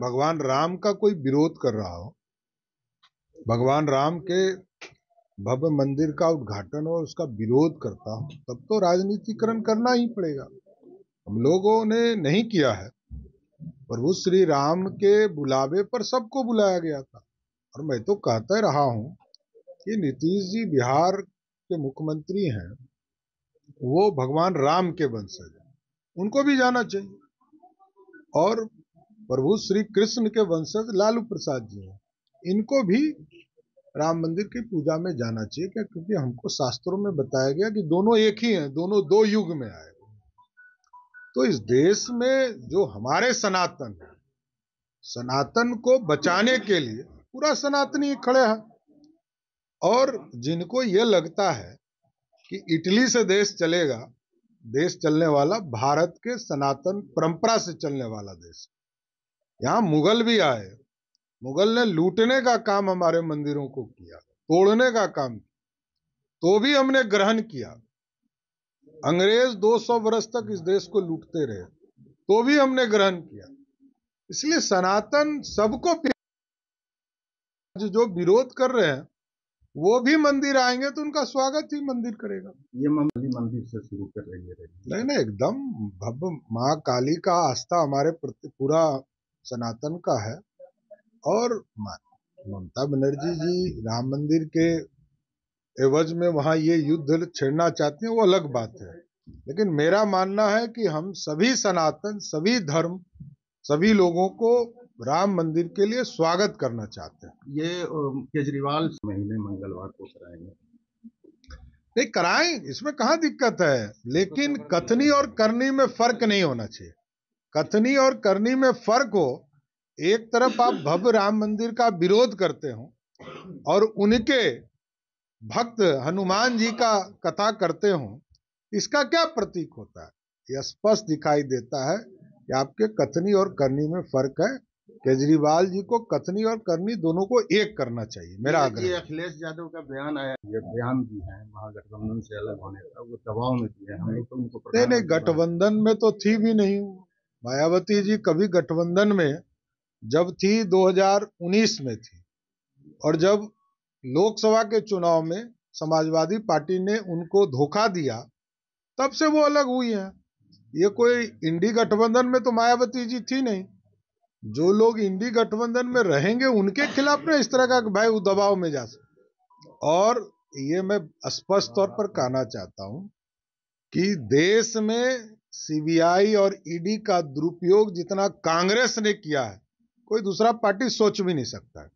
भगवान राम का कोई विरोध कर रहा हो भगवान राम के भव्य मंदिर का उद्घाटन और उसका विरोध करता हो तब तो राजनीतिकरण करना ही पड़ेगा हम लोगों ने नहीं किया है प्रभु श्री राम के बुलावे पर सबको बुलाया गया था और मैं तो कहते रहा हूं कि नीतीश जी बिहार के मुख्यमंत्री हैं वो भगवान राम के वंशज हैं उनको भी जाना चाहिए और प्रभु श्री कृष्ण के वंशज लालू प्रसाद जी हैं इनको भी राम मंदिर की पूजा में जाना चाहिए क्या क्योंकि हमको शास्त्रों में बताया गया कि दोनों एक ही हैं दोनों दो युग में आए तो इस देश में जो हमारे सनातन है सनातन को बचाने के लिए पूरा सनातनी खड़े हैं और जिनको ये लगता है कि इटली से देश चलेगा देश चलने वाला भारत के सनातन परंपरा से चलने वाला देश है यहाँ मुगल भी आए मुगल ने लूटने का काम हमारे मंदिरों को किया तोड़ने का काम तो भी हमने ग्रहण किया अंग्रेज 200 वर्ष तक इस देश को लूटते रहे तो भी हमने ग्रहण किया इसलिए सनातन सबको जो विरोध कर रहे हैं वो भी मंदिर आएंगे तो उनका स्वागत ही मंदिर करेगा ये मंदिर से शुरू कर रही है नहीं नहीं एकदम भव्य माँ काली का आस्था हमारे प्रति पूरा सनातन का है और ममता बनर्जी जी राम मंदिर के एवज में वहां ये युद्ध छेड़ना चाहती हैं वो अलग बात है लेकिन मेरा मानना है कि हम सभी सनातन सभी धर्म सभी लोगों को राम मंदिर के लिए स्वागत करना चाहते हैं ये केजरीवाल महीने मंगलवार को कराएंगे नहीं कराएं इसमें कहा दिक्कत है लेकिन कथनी और करनी में फर्क नहीं होना चाहिए कथनी और करनी में फर्क हो एक तरफ आप भव्य राम मंदिर का विरोध करते हो और उनके भक्त हनुमान जी का कथा करते हो इसका क्या प्रतीक होता है यह स्पष्ट दिखाई देता है कि आपके कथनी और करनी में फर्क है केजरीवाल जी को कथनी और करनी दोनों को एक करना चाहिए मेरा आग्रह अखिलेश यादव का बयान आया ये बयान भी है महागठबंधन से अलग होने का वो दबाव में दिया है हम तो उनको नहीं नहीं गठबंधन में तो थी भी नहीं मायावती जी कभी गठबंधन में जब थी 2019 में थी और जब लोकसभा के चुनाव में समाजवादी पार्टी ने उनको धोखा दिया तब से वो अलग हुई हैं ये कोई इंडी गठबंधन में तो मायावती जी थी नहीं जो लोग इंडी गठबंधन में रहेंगे उनके खिलाफ ना इस तरह का भाई वो दबाव में जा सकते और ये मैं स्पष्ट तौर पर कहना चाहता हूं कि देश में सीबीआई और ईडी e का दुरुपयोग जितना कांग्रेस ने किया है कोई दूसरा पार्टी सोच भी नहीं सकता